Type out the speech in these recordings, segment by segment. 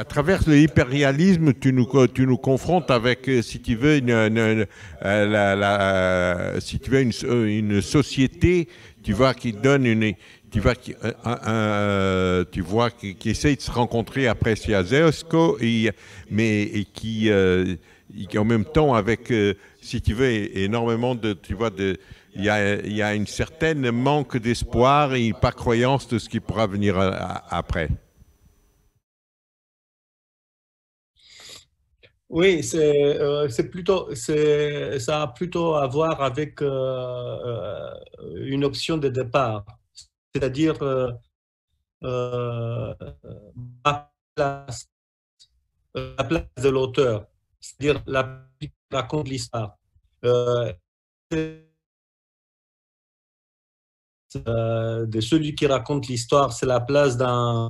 à travers l'hyperréalisme, tu nous, tu nous confrontes avec, euh, si tu veux, une, euh, euh, si tu veux une, société, tu vois, qui donne une, tu vois, qui, tu vois, qui, essaye de se rencontrer après Siazewsko, mais qui, en même temps, avec, si tu veux, énormément de, tu vois, de, il y a, il y a une certaine manque d'espoir et pas croyance de ce qui pourra venir après. Oui, c'est euh, plutôt ça a plutôt à voir avec euh, euh, une option de départ, c'est-à-dire la, place, de l'auteur, c'est-à-dire la raconte l'histoire. de celui qui raconte l'histoire, c'est la place d'un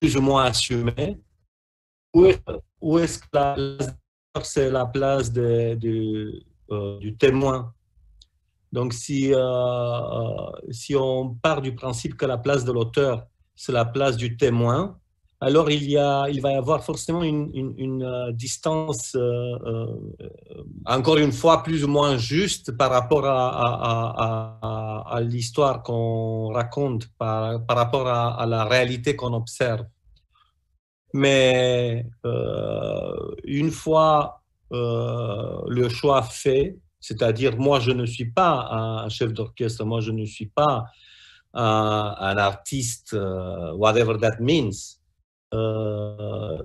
plus ou moins assumé. Où est-ce place que l'auteur, c'est la place euh, du témoin Donc, si, euh, euh, si on part du principe que la place de l'auteur, c'est la place du témoin, alors il, va y avoir forcément une, euh, distance, euh, euh, encore une fois, plus ou moins juste par rapport à, l'histoire qu'on raconte, par, rapport à, la réalité qu'on observe. Mais une fois le choix fait, c'est-à-dire moi je ne suis pas un chef d'orchestre, moi je ne suis pas un artiste, whatever that means, euh,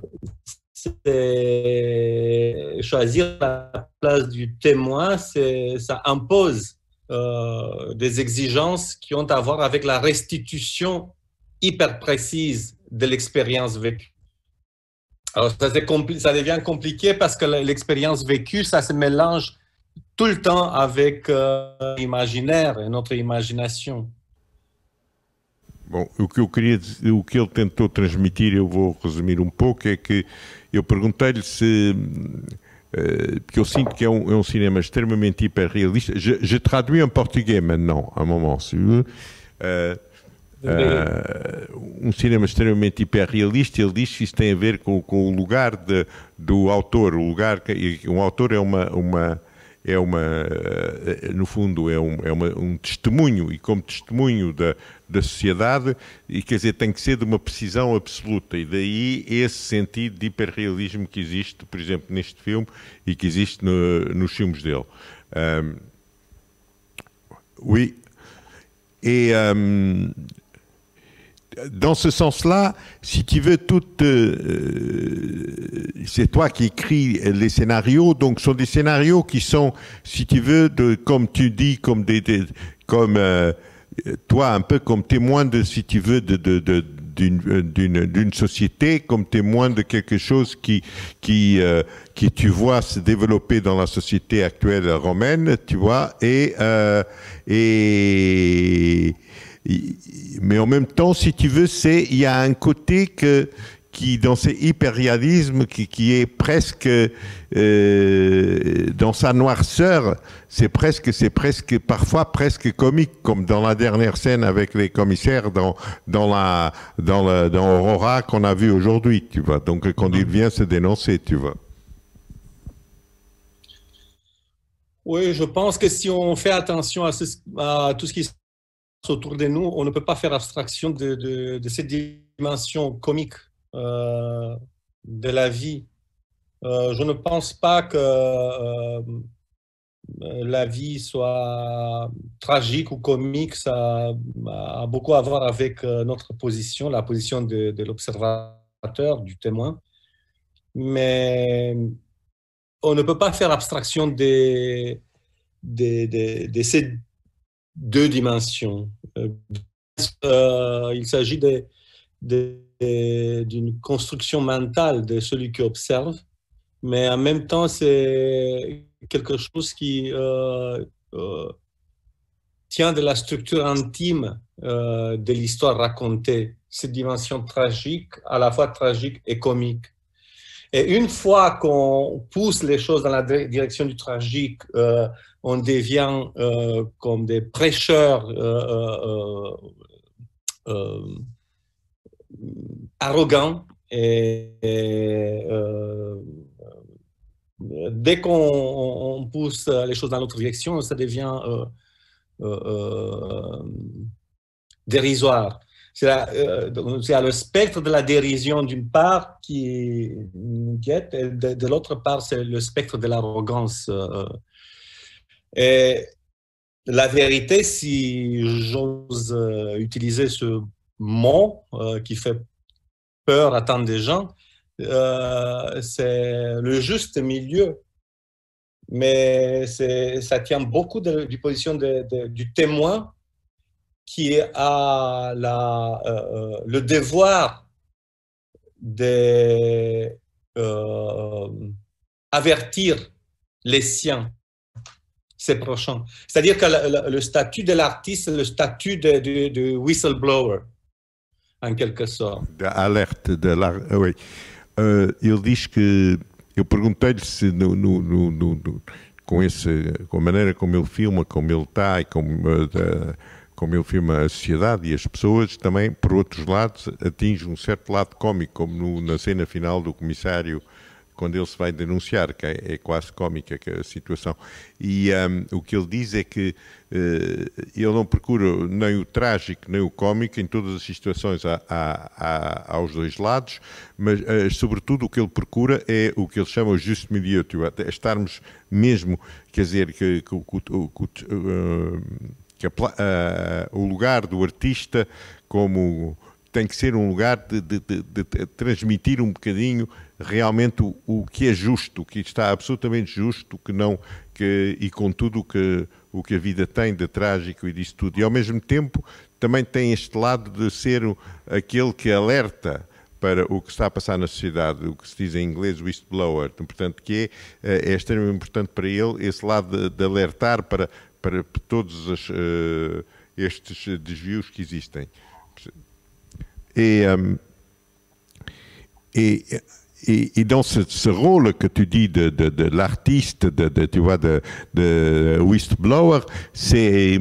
choisir la place du témoin, ça impose euh, des exigences qui ont à voir avec la restitution hyper précise de l'expérience vécue. Alors ça, devient compliqué parce que l'expérience vécue, ça se mélange tout le temps avec euh, l'imaginaire et notre imagination. Bom, o que eu queria, o que ele tentou transmitir, eu vou resumir um pouco, é que eu perguntei-lhe se eh, porque eu sinto que é um, é um cinema extremamente hiperrealista. Je, je traduis en mas não, à un moment. Si uh, uh, um cinema extremamente hiperrealista, ele diz que isso tem a ver com, com o lugar de, do autor. O lugar que, um autor é uma, uma é uma, eh, no fundo, é um, é uma, um testemunho, e como testemunho da, da sociedade, e quer dizer, tem que ser de uma precisão absoluta, e daí esse sentido de hiperrealismo que existe, por exemplo, neste filme e que existe no, nos filmes dele. Um, oui. E é, um, dans ce sens-là, si tu veux, toute, euh, c'est toi qui écris les scénarios, donc ce sont des scénarios qui sont, si tu veux, de, comme tu dis, comme des, comme euh, toi un peu comme témoin de, si tu veux, de, euh, d'une société comme témoin de quelque chose qui qui qui tu vois se développer dans la société actuelle romaine tu vois et et mais en même temps, si tu veux, c'est il y a un côté que qui dans ce hyper qui, qui est presque euh, dans sa noirceur, c'est presque c'est presque parfois presque comique comme dans la dernière scène avec les commissaires dans dans la dans Aurora qu'on a vu aujourd'hui, tu vois. Donc quand il vient se dénoncer, tu vois. Oui, je pense que si on fait attention à, ce, tout ce qui se autour de nous, on ne peut pas faire abstraction de, ces dimensions cette dimension comique euh, de la vie. Euh, je ne pense pas que euh, la vie soit tragique ou comique, ça a beaucoup à voir avec notre position, la position de, l'observateur, du témoin. Mais on ne peut pas faire abstraction de ces deux dimensions. Euh, euh, il s'agit d'une construction mentale de celui qui observe, mais en même temps, c'est quelque chose qui euh, tient de la structure intime de l'histoire racontée, cette dimension tragique, à la fois tragique et comique. Et une fois qu'on pousse les choses dans la direction du tragique, euh, on devient euh, comme des prêcheurs euh, arrogants. Et, et dès qu'on pousse les choses dans l'autre direction, ça devient dérisoire c'est euh, le spectre de la dérision d'une part qui m'inquiète, et de, l'autre part, c'est le spectre de l'arrogance. Euh, euh. et la vérité, si j'ose utiliser ce mot qui fait peur à tant de gens, c'est le juste milieu. Mais ça tient beaucoup de, la position de, du témoin qui a la, euh, euh, le devoir d'avertir euh, les siens, ses prochains. C'est-à-dire que le, statut de l'artiste, le statut du whistleblower, en quelque sorte. d'alerte alerte, de la, oui. Il il que Je lui ai demandé no, no, no, no, com esse, com comme maneira como como ele filma a sociedade e as pessoas, também, por outros lados, atinge um certo lado cómico, como no, na cena final do comissário, quando ele se vai denunciar, que é, é quase cómica é a situação. E um, o que ele diz é que uh, ele não procura nem o trágico nem o cómico em todas as situações há, a, aos dois lados, mas uh, sobretudo o que ele procura é o que ele chama o justo mediútil, estarmos mesmo, quer dizer, que, que, que, que uh, que a, a, o lugar do artista como tem que ser um lugar de, de, de, de transmitir um bocadinho realmente o, o, que é justo, o que está absolutamente justo, que não que, e contudo que o que a vida tem de trágico e disso tudo. E ao mesmo tempo também tem este lado de ser aquele que alerta para o que está a passar na sociedade, o que se diz em inglês whistleblower, portanto que é, é extremamente importante para ele esse lado de, de alertar para para todos as, uh, estes desvios que existem. E, é, um, e é, et, et, dans ce, rôle que tu dis de, de, de l'artiste, de, de, tu vois, de, de whistleblower, c'est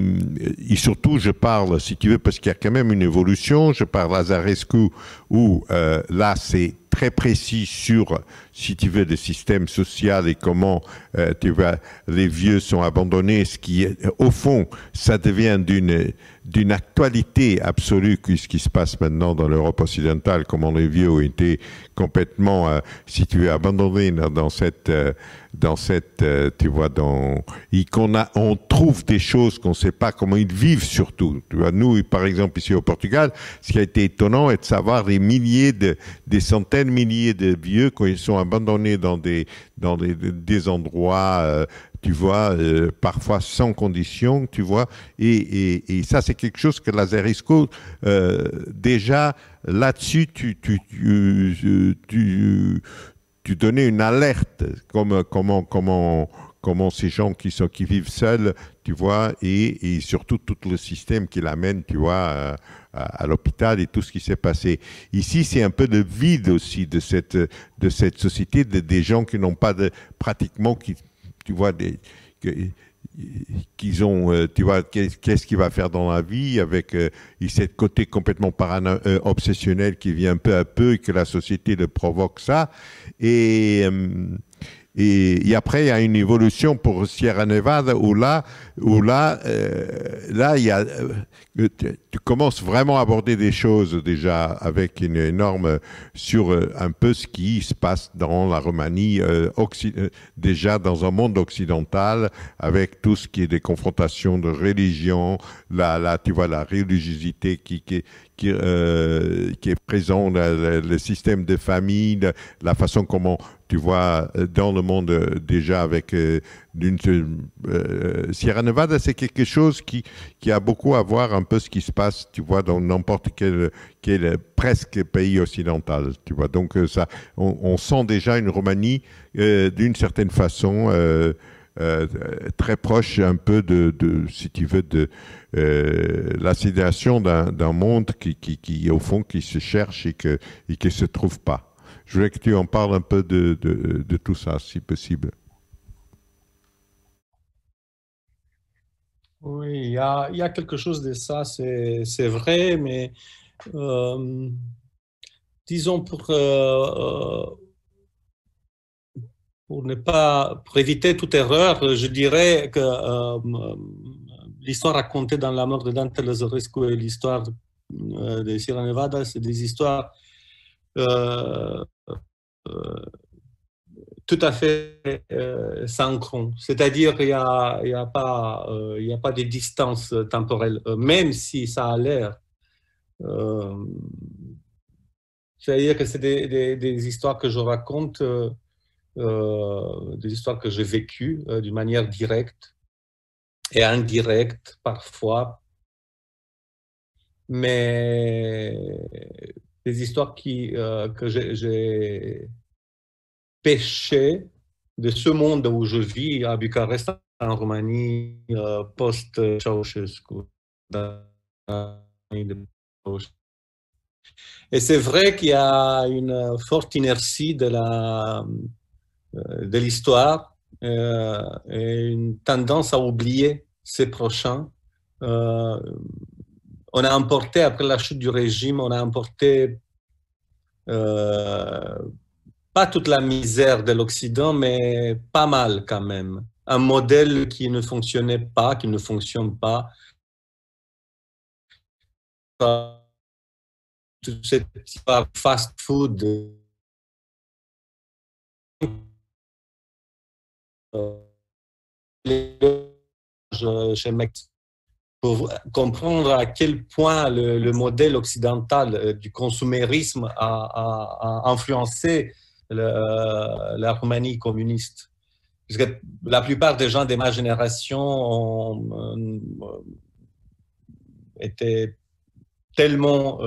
et surtout je parle, si tu veux, parce qu'il y a quand même une évolution. Je parle Zarescu, où euh, là c'est très précis sur, si tu veux, le système social et comment, euh, tu vois, les vieux sont abandonnés, ce qui, au fond, ça devient d'une d'une actualité absolue que ce qui se passe maintenant dans l'Europe occidentale, comment les vieux ont été complètement euh, situés, abandonnés dans, cette, euh, dans cette, euh, tu vois, dans qu'on a, on trouve des choses qu'on ne sait pas comment ils vivent surtout. Tu vois, nous, par exemple ici au Portugal, ce qui a été étonnant est de savoir des milliers de, des centaines de milliers de vieux quand ils sont abandonnés dans des, dans des, des endroits euh, tu vois, euh, parfois sans condition, tu vois. Et, et, ça, c'est quelque chose que l'Azerisco euh, déjà, là-dessus, tu, tu, euh, tu, tu, donnais une alerte, comme, comment, comment, comment ces gens qui, sont, qui vivent seuls, tu vois, et, et surtout tout le système qui l'amène, tu vois, à, l'hôpital et tout ce qui s'est passé. Ici, c'est un peu le vide aussi de cette, de cette société, des gens qui n'ont pas de, pratiquement, qui tu vois, qu'ils ont, euh, tu vois, qu'est-ce qu'il va faire dans la vie avec euh, cette côté complètement parano euh, obsessionnel qui vient peu à peu et que la société le provoque ça. Et euh, et, après, il y a une évolution pour Sierra Nevada où là, où là, euh, là il euh, tu, commences vraiment à aborder des choses déjà avec une énorme sur euh, un peu ce qui se passe dans la Roumanie, déjà dans un monde occidental, avec tout ce qui est des confrontations de religion, là là, tu vois, la religiosité qui, est qui, euh, qui est présent, le, le, système de famille, la, façon comment tu vois euh, dans le monde euh, déjà avec Sierra Nevada, c'est quelque chose qui, qui a beaucoup à voir un peu ce qui se passe, tu vois, dans n'importe quel, quel, presque pays occidental, tu vois. Donc ça, on, sent déjà une Roumanie d'une certaine façon. Euh, très proche un peu de, si tu veux, de euh, d'un monde qui, qui, qui, au fond, qui se cherche et, que, et qui ne se trouve pas. Je voulais que tu en parles un peu de, de, tout ça, si possible. Oui, il y, y a, quelque chose de ça, c'est vrai, mais euh, disons pour euh, pour ne pas pour éviter toute erreur, je dirais que euh, euh, l'histoire racontée dans la mort de Dante Lazarescu et l'histoire euh, de Sierra Nevada, c'est des histoires tout à fait synchrones. C'est-à-dire qu'il n'y a, a, pas, il a pas de distance temporelle, même si ça a l'air. C'est-à-dire que c'est des, des, histoires que je raconte euh, des histoires que j'ai vécues euh, d'une manière directe et indirecte parfois, mais des histoires qui, euh, que j'ai pêchées de ce monde où je vis à Bucarest, en Roumanie, post-Ceausescu. Et c'est vrai qu'il y a une forte inertie de la euh, de l'histoire euh, et une tendance à oublier ses prochains. Euh, on a emporté, après la chute du régime, on a emporté pas toute la misère de l'Occident, mais pas mal quand même. Un modèle qui ne fonctionnait pas, qui ne fonctionne pas. Toute cette fast-food euh, chez pour comprendre à quel point le, modèle occidental euh, du consumérisme a, influencé euh, la Roumanie communiste. Parce la plupart des gens de ma génération étaient tellement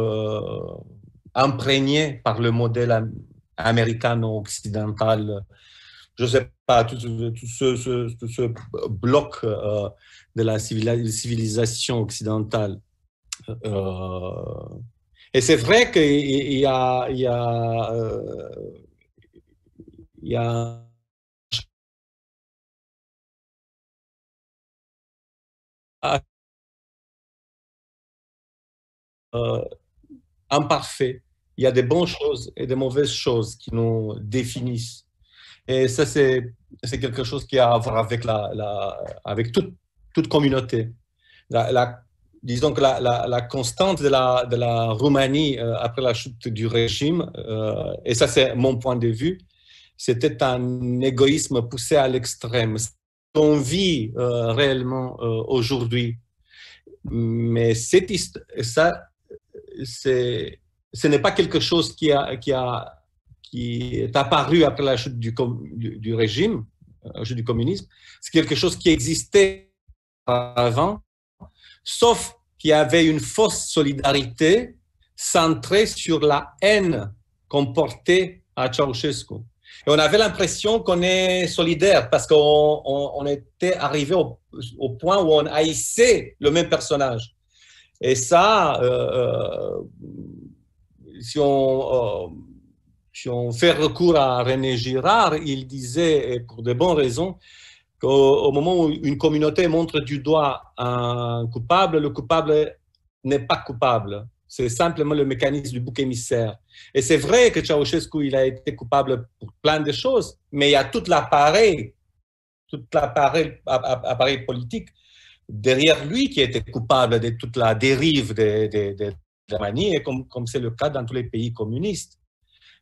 imprégnés par le modèle américano-occidental je ne sais pas, tout, ce, bloc euh, de la civilisation occidentale. Euh, et c'est vrai qu'il y a, il y a, euh, il y a euh, imparfait. Il y a des bonnes choses et des mauvaises choses qui nous définissent. Et ça, c'est, quelque chose qui a à voir avec, la, avec toute, toute communauté. La, disons que la, constante de la, de la Roumanie euh, après la chute du régime, euh, et ça, c'est mon point de vue, c'était un égoïsme poussé à l'extrême. On vit euh, réellement aujourd'hui. Mais cette, ça, c'est, ce n'est pas quelque chose qui a, qui a qui est apparu après la chute du, du, régime, euh, la chute du communisme, c'est quelque chose qui existait avant, sauf qu'il y avait une fausse solidarité centrée sur la haine comportée à Ceausescu. Et on avait l'impression qu'on est solidaire parce qu'on on, était arrivé au, point où on haïssait le même personnage. Et ça, euh, euh, si on si on fait recours à René Girard, il disait, pour de bonnes raisons, qu'au moment où une communauté montre du doigt un coupable, le coupable n'est pas coupable. C'est simplement le mécanisme du bouc émissaire. Et c'est vrai que Ceausescu, il a été coupable pour plein de choses, mais il y a tout l'appareil, tout l'appareil politique derrière lui qui était coupable de toute la dérive de, de la manie, comme c'est le cas dans tous les pays communistes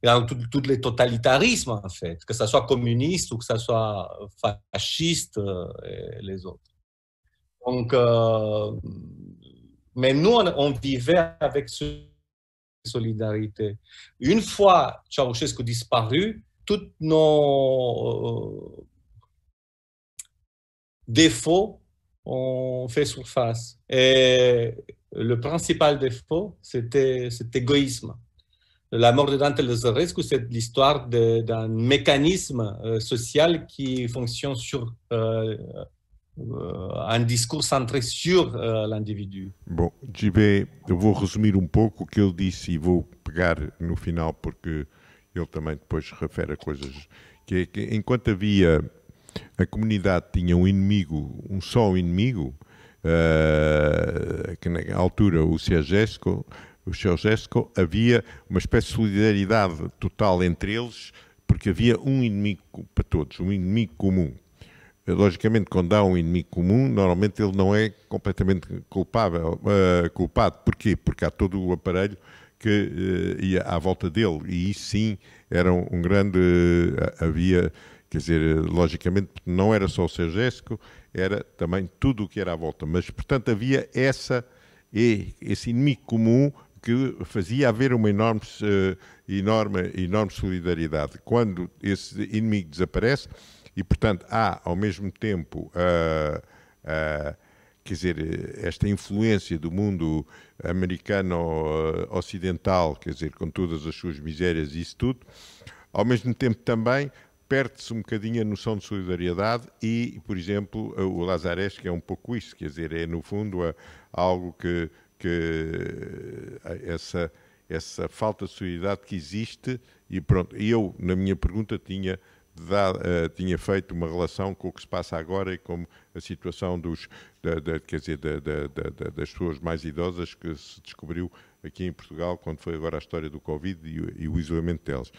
dans tous les totalitarismes, en fait, que ce soit communiste ou que ce soit fasciste euh, et les autres. Donc, euh, mais nous, on, vivait avec cette solidarité. Une fois Ceausescu disparu, tous nos euh, défauts ont fait surface. Et le principal défaut, c'était cet égoïsme. La mort de Dante Lazarescu, c'est l'histoire d'un mécanisme euh, social qui fonctionne sur euh, um euh, discurso centré sur o euh, l'individu. Bom, Gibé, eu vou resumir um pouco o que ele disse e vou pegar no final porque ele também depois refere a coisas que, é que enquanto havia a comunidade tinha um inimigo, um só inimigo, uh, que na altura o Ciagesco, o Ceausescu, havia uma espécie de solidariedade total entre eles, porque havia um inimigo para todos, um inimigo comum. Eh, logicamente, quando há um inimigo comum, normalmente ele não é completamente culpável, uh, culpado. Porquê? Porque há todo o aparelho que uh, ia à volta dele. E isso sim era um, um grande. Uh, havia, quer dizer, logicamente, não era só o Sergesco, era também tudo o que era à volta. Mas, portanto, havia essa, esse inimigo comum que fazia haver uma enorme, eh, enorme, enorme solidariedade. Quando esse inimigo desaparece, e portanto há ao mesmo tempo, uh, uh, quer dizer, esta influência do mundo americano-ocidental, eh, quer dizer, com todas as suas misérias e isso tudo, ao mesmo tempo também perde-se um bocadinho a noção de solidariedade e, por exemplo, o que é um pouco isso, quer dizer, é no fundo a, algo que que eh, essa, essa falta de solidariedade que existe, e pronto, eu, na minha pergunta, tinha, dado, uh, tinha feito uma relação com o que se passa agora e com a situação dos, da, da, quer dizer, da, das pessoas mais idosas que se descobriu aqui em Portugal, quando foi agora a história do Covid e, e, o isolamento deles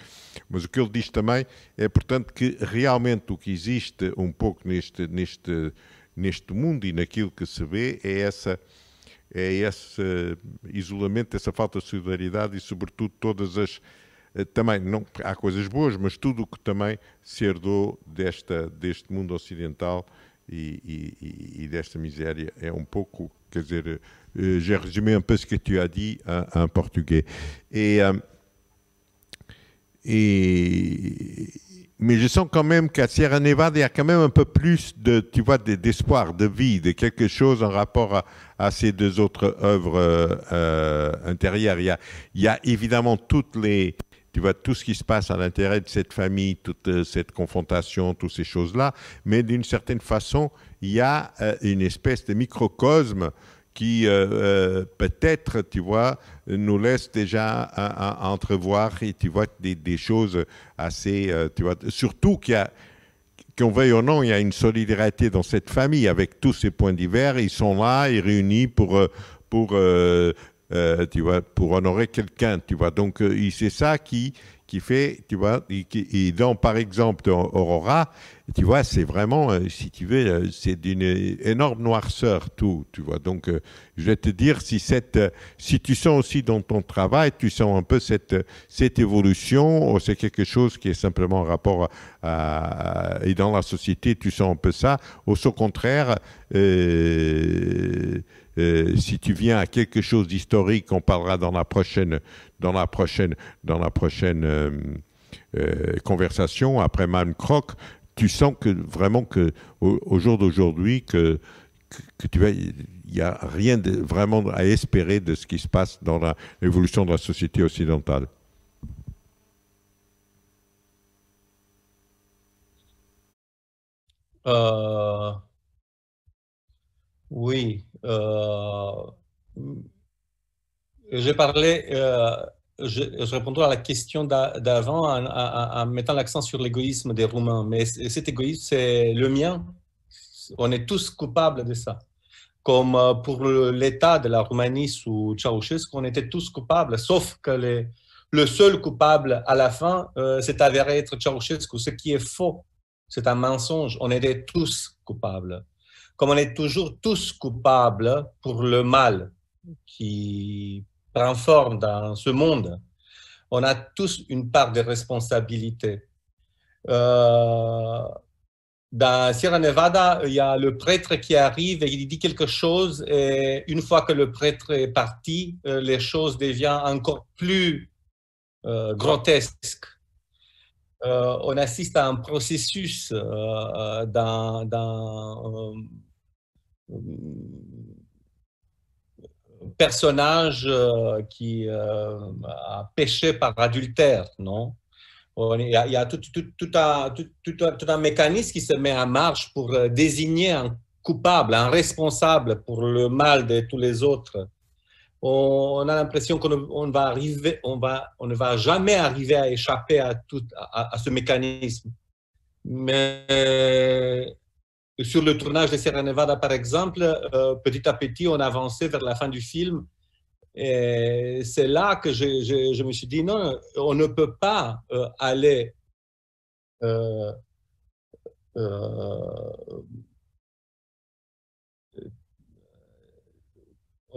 Mas o que ele diz também é, portanto, que realmente o que existe um pouco neste, neste, neste mundo e naquilo que se vê é essa é esse eh, isolamento, essa falta de solidariedade e, sobretudo, todas as. Eh, também não, há coisas boas, mas tudo o que também se herdou desta, deste mundo ocidental e, e, e desta miséria é um pouco, quer dizer, eh, j'ai résumé un peu ce que tu as dit en, português Et, euh, mais je sens quand même qu'à Sierra Nevada, il y a quand même un peu plus de, tu vois, d'espoir, de vie, de quelque chose en rapport à, ces deux autres œuvres euh, euh, intérieures. Il y, a, il a évidemment toutes les, tu vois, tout ce qui se passe à l'intérieur de cette famille, toute euh, cette confrontation, toutes ces choses-là, mais d'une certaine façon, il y a une espèce de microcosme qui euh, euh, peut-être, tu vois, nous laisse déjà entrevoir, et, tu vois, des, choses assez, euh, tu vois, surtout qu'il y a, qu'on veuille ou non, il y a une solidarité dans cette famille avec tous ces points divers. Ils sont là, ils réunis pour, pour tu vois, pour honorer quelqu'un, tu vois. Donc, c'est ça qui, qui fait, tu vois, et, dans, par exemple, Aurora, tu vois, c'est vraiment, euh, si tu veux, euh, c'est d'une énorme noirceur tout, tu vois. Donc, euh, je vais te dire, si cette, si tu sens aussi dans ton travail, tu sens un peu cette, cette évolution, c'est quelque chose qui est simplement en rapport à, et dans la société, tu sens un peu ça, ou au contraire, euh, si tu viens à quelque chose d'historique, on parlera dans la prochaine, dans la prochaine, dans la prochaine euh, euh, conversation après Malmkroc. Croc. Tu sens que vraiment que au, jour d'aujourd'hui que, que, tu il n'y a rien de, vraiment à espérer de ce qui se passe dans l'évolution de la société occidentale. Euh, oui. Euh, euh, je je, répondrai à la question d'avant en, mettant l'accent sur l'égoïsme des Roumains. Mais cet égoïsme, c'est le mien. On est tous coupables de ça. Comme euh, pour l'État de la Roumanie sous Ceausescu, on était tous coupables, sauf que le seul coupable à la fin s'est avéré être Ceausescu, ce qui est faux. C'est un mensonge. On était tous coupables comme on est toujours tous coupables pour le mal qui prend forme dans ce monde, on a tous une part de responsabilité. Euh, dans Sierra Nevada, il y a le prêtre qui arrive et il dit quelque chose et une fois que le prêtre est parti, euh, les choses deviennent encore plus euh, grotesques. on assiste à un processus dans, dans euh, personnage euh, qui euh, a péché par adultère, non il y a, tout, un, mécanisme qui se met en marche pour désigner un coupable, un responsable pour le mal de tous les autres. On, a l'impression qu'on va arriver, on, va, on ne va jamais arriver à échapper à, tout, à ce mécanisme. Mais sur le tournage de Sierra Nevada, par exemple, euh, petit à petit, on avançait vers la fin du film. Et c'est là que je, me suis dit, non, on ne peut pas euh, aller euh, on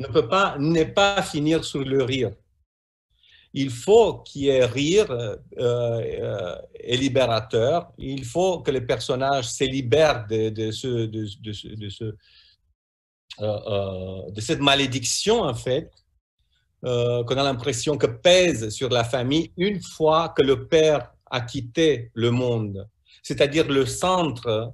ne peut pas ne pas finir sur le rire il faut qu'il y ait rire euh, euh, et libérateur. Il faut que les personnages se libèrent de, ce, euh, de, cette malédiction, en fait, qu'on a l'impression que pèse sur la famille une fois que le père a quitté le monde. C'est-à-dire le centre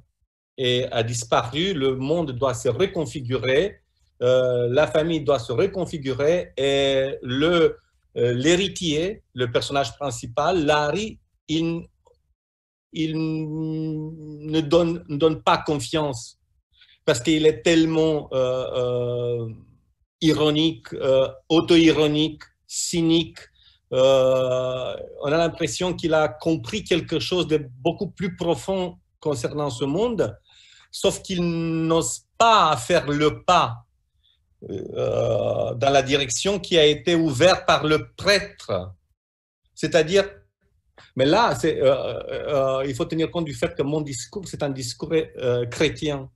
et a disparu, le monde doit se reconfigurer, la famille doit se reconfigurer et le euh, l'héritier, le personnage principal, Larry, il, ne, donne, pas confiance parce qu'il est tellement euh, euh, ironique, auto-ironique, cynique. on a l'impression qu'il a compris quelque chose de beaucoup plus profond concernant ce monde, sauf qu'il n'ose pas faire le pas euh, dans la direction qui a été ouverte par le prêtre. C'est-à-dire, mais là, euh, euh, il faut tenir compte du fait que mon discours, c'est un discours chrétien.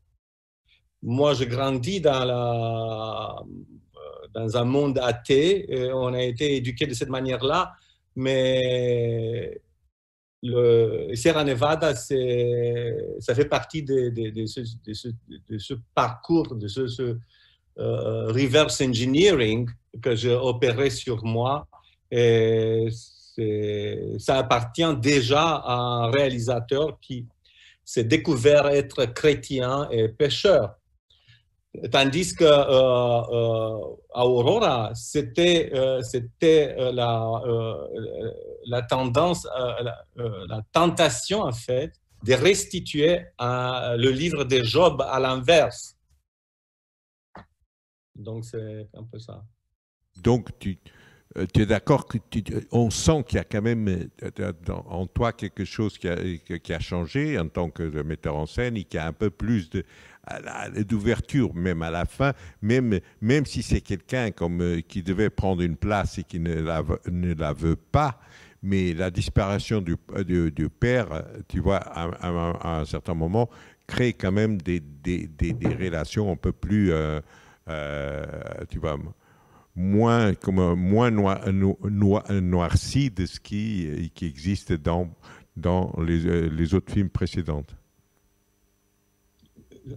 Moi, je grandis dans, la, dans un monde athée, on a été éduqué de cette manière-là, mais le Sierra Nevada, ça fait partie de, ce, parcours, de ce, euh, reverse engineering que j'ai opéré sur moi. Et ça appartient déjà à un réalisateur qui s'est découvert être chrétien et pêcheur Tandis que à euh, euh, Aurora, c'était la, la tendance, la, la, tentation en fait, de restituer le livre de Job à l'inverse. Donc, c'est un peu ça. Donc, tu, euh, tu es d'accord que tu, on sent qu'il y a quand même euh, euh, en toi quelque chose qui a, qui a, changé en tant que metteur en scène et qui a un peu plus de d'ouverture même à la fin même même si c'est quelqu'un comme qui devait prendre une place et qui ne la, ne la veut pas mais la disparition du, du, père tu vois à, un certain moment crée quand même des, relations un peu plus euh, tu vas moins, comme, moins noirci de ce euh, qui, existe dans, dans les, euh, les autres films précédents.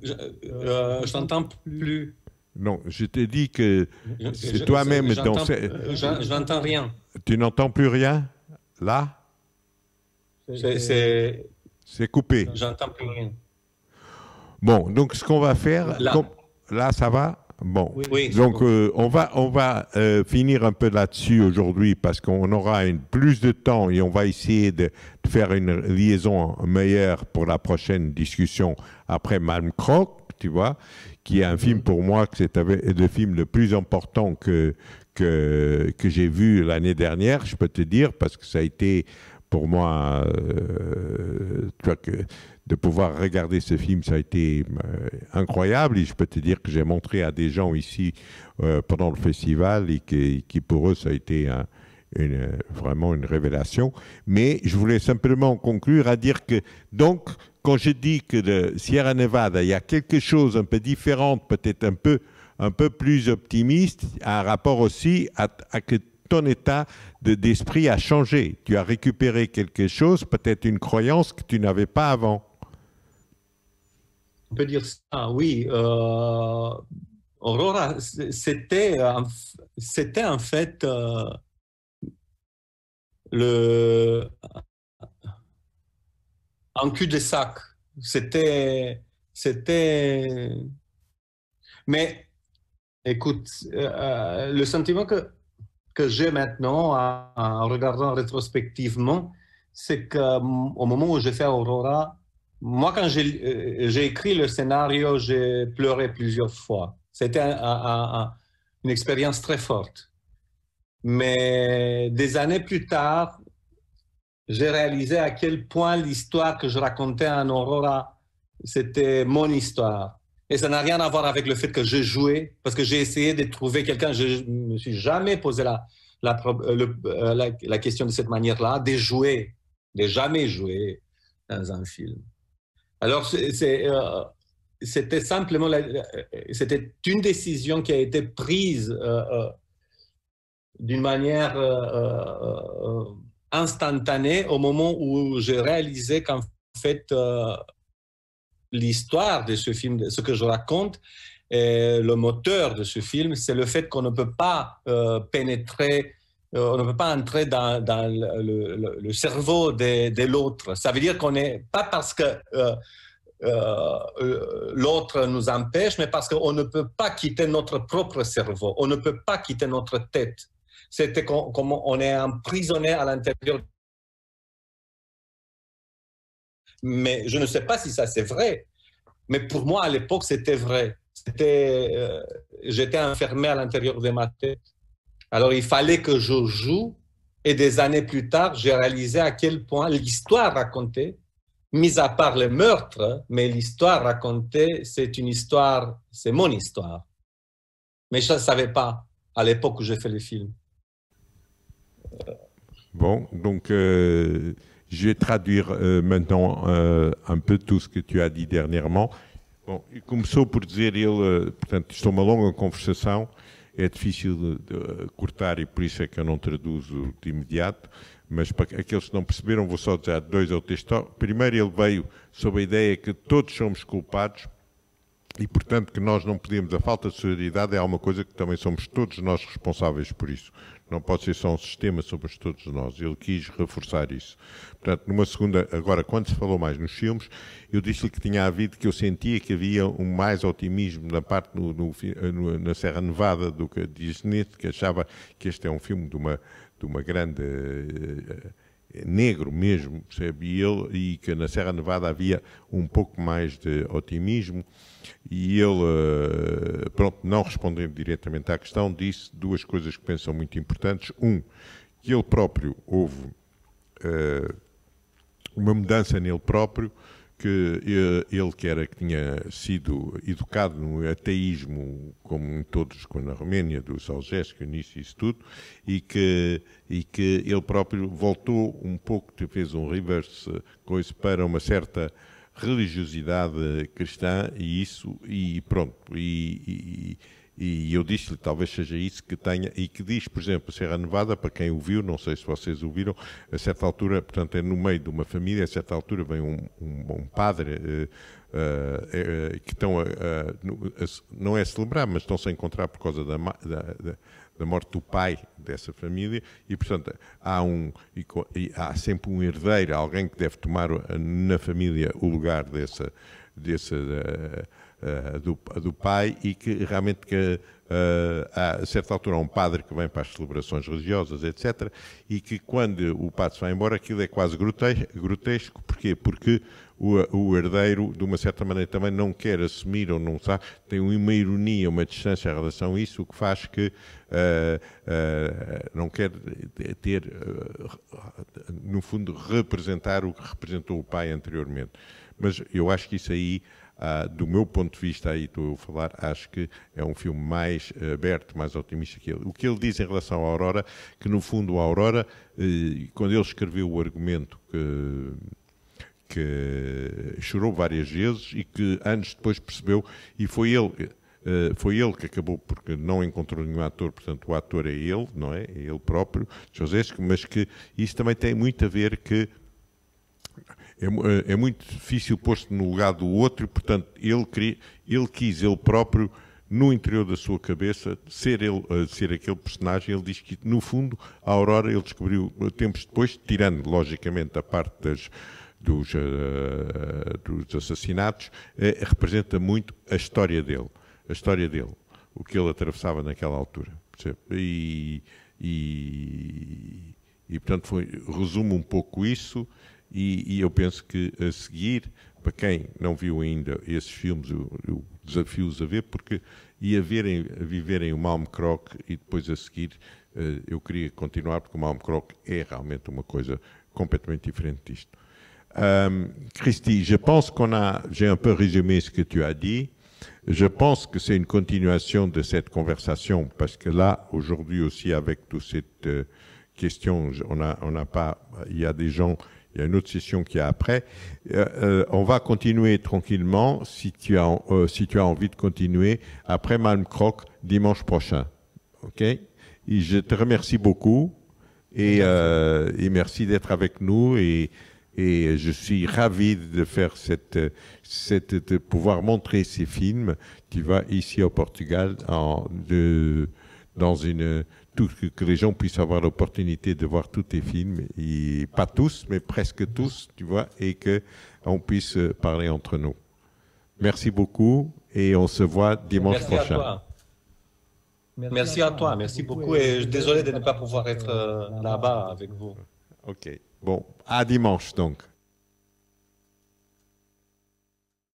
Je, n'entends plus. Non, je t'ai dit que c'est toi-même. Je n'entends rien. Tu n'entends plus rien Là C'est coupé. J'entends plus rien. Bon, donc ce qu'on va faire. là, ça va Bon, donc euh, on va, on va euh, finir un peu là-dessus aujourd'hui parce qu'on aura plus de temps et on va essayer de, faire une liaison meilleure pour la prochaine discussion après Malm Croc, tu vois, qui est un film pour moi, que c'est le film le plus important que, que, j'ai vu l'année dernière, je peux te dire, parce que ça a été pour moi, euh, que de pouvoir regarder ce film, ça a été euh, incroyable. Et je peux te dire que j'ai montré à des gens ici euh, pendant le festival et qui, pour eux, ça a été vraiment une révélation. Mais je voulais simplement conclure à dire que, donc, quand je dis que de Sierra Nevada, il y a quelque chose un peu différent, peut-être un peu, un peu plus optimiste, à rapport aussi à, à que ton état d'esprit a changé. Tu as récupéré quelque chose, peut-être une croyance que tu n'avais pas avant on peut dire ça, oui. Euh, Aurora, c'était, c'était en fait euh, le, un cul-de-sac. C'était, c'était. Mais écoute, euh, le sentiment que, que j'ai maintenant en, en regardant rétrospectivement, c'est qu'au moment où j'ai fait Aurora, moi, quand euh, j'ai écrit le scénario, j'ai pleuré plusieurs fois. C'était une expérience très forte. Mais des années plus tard, j'ai réalisé à quel point l'histoire que je racontais à Aurora, c'était mon histoire. Et ça n'a rien à voir avec le fait que j'ai joué, parce que j'ai essayé de trouver quelqu'un. Je ne me suis jamais posé euh, euh, la, la question de cette manière-là, de jouer, de jamais jouer dans un film. Alors, euh, c'était simplement, c'était une décision qui a été prise euh, euh, d'une manière instantanée au moment où j'ai réalisé qu'en fait, l'histoire de ce film, ce que je raconte, et le moteur de ce film, c'est le fait qu'on ne peut pas pénétrer euh, on ne peut pas entrer dans, le, cerveau de, l'autre. Ça veut dire qu'on n'est pas parce que euh, euh, l'autre nous empêche, mais parce qu'on ne peut pas quitter notre propre cerveau, on ne peut pas quitter notre tête. C'était comme on est emprisonné à l'intérieur. Mais je ne sais pas si ça c'est vrai. Mais pour moi, à l'époque, c'était vrai. j'étais enfermé à l'intérieur de ma tête. Alors, il fallait que je joue. Et des années plus tard, j'ai réalisé à quel point l'histoire racontée, mis à part le meurtre, mais l'histoire racontée, c'est une histoire, c'est mon histoire. Mais je ne savais pas à l'époque où j'ai fait le film. Bon, donc euh, je vais traduire euh, maintenant euh, un peu tout ce que tu as dit dernièrement. Bon, commençait começou dire, dizer ele, portanto, isto longa é difícil de, de, eh, cortar e por isso é que eu não traduzo de imediato, mas para aqueles que não perceberam, vou só dizer dois ou três Primeiro, ele veio sob a ideia que todos somos culpados e, portanto, que nós não podemos. A falta de solidariedade é uma coisa que também somos todos nós responsáveis por isso. Não pode ser só um sistema sobre todos nós. Ele quis reforçar isso. Portanto, numa segunda, agora, quando se falou mais nos filmes, eu disse-lhe que tinha havido, que eu sentia que havia um mais otimismo na parte, no, no, na Serra Nevada do que disse Nietzsche, que achava que este é um filme de uma, de uma grande... Uh, é negro mesmo, percebe? E, ele, e que na Serra Nevada havia um pouco mais de otimismo, e ele, eh, pronto, não respondendo diretamente à questão, disse duas coisas que pensam muito importantes. Um, que ele próprio houve uh, uma mudança nele próprio, que ele que era que tinha sido educado no ateísmo, como todos na Roménia, do Salgesco, nisso isso tudo, e que, e que ele próprio voltou um pouco, fez um reverse coisa para uma certa religiosidade cristã e isso, e pronto, e, e e eu disse-lhe, talvez seja isso que tenha, e que diz, por exemplo, Serra Nevada, para quem o viu, não sei se vocês ouviram a certa altura, portanto, é no meio de uma família, a certa altura vem um, um, um padre. Uh, uh, que estão a, a, não é celebrar, mas estão -se a encontrar por causa da, da, da, morte do pai dessa família e portanto há um e há sempre um herdeiro, alguém que deve tomar na família o lugar dessa dessa eh, do, do, pai, e que realmente que, eh, a certa altura há um padre que vem para as celebrações religiosas, etc., e que quando o padre vai embora, aquilo é quase grotesco. Porquê? Porque o, o, herdeiro, de uma certa maneira, também não quer assumir ou não sabe, tem uma ironia, uma distância em relação a isso, o que faz que uh, uh, não quer ter, uh, no fundo, representar o que representou o pai anteriormente. Mas eu acho que isso aí ah, do meu ponto de vista, aí estou a falar, acho que é um filme mais eh, aberto, mais otimista que ele. O que ele diz em relação à Aurora, que no fundo a Aurora, eh, quando ele escreveu o argumento que que chorou várias vezes e que anos depois percebeu e foi ele eh, foi ele que acabou porque não encontrou nenhum ator, portanto o ator é ele, não é? É ele próprio, José, mas que isso também tem muito a ver que é, eh, é muito difícil posto no lugar do outro e, portanto, ele, queria, ele quis, ele próprio, no interior da sua cabeça, ser, ele, eh, ser aquele personagem. Ele diz que, no fundo, a Aurora ele descobriu eh, tempos depois, tirando, logicamente, a parte das, dos, uh, dos assassinatos, uh, representa muito a história dele. A história dele. O que ele atravessava naquela altura. E, e, e, portanto, foi, um pouco isso. E, e, eu penso que a seguir, para quem não viu ainda esses filmes, eu, eu desafio-os a ver, porque e a, verem, a viverem o Malm Croc e depois a seguir uh, eu queria continuar, porque o Malm Croc é realmente uma coisa completamente diferente disto. Um, Christy, je pense qu'on a, j'ai un peu résumé ce que tu as dit. Je pense que c'est une continuation de cette conversation parce que là, aujourd'hui aussi, avec toute cette euh, question, on a, on n'a pas, il y a des gens il y a une autre session qui a après. Euh, euh, on va continuer tranquillement si tu as, euh, si tu as envie de continuer après Malm Croc dimanche prochain. OK et Je te remercie beaucoup et, merci d'être avec nous et, et je suis ravi de faire cette, de pouvoir montrer ces films. qui vas ici au Portugal en, dans une que, les gens puissent avoir l'opportunité de voir tous tes films, et, pas tous, mais presque tous, tu vois, et que on puisse euh, parler entre nous. Merci beaucoup et on se voit dimanche Merci prochain. À toi. Merci, Merci, à toi. Merci beaucoup et désolé de ne pas pouvoir être euh, là-bas avec vous. Ok. Bon, à dimanche donc.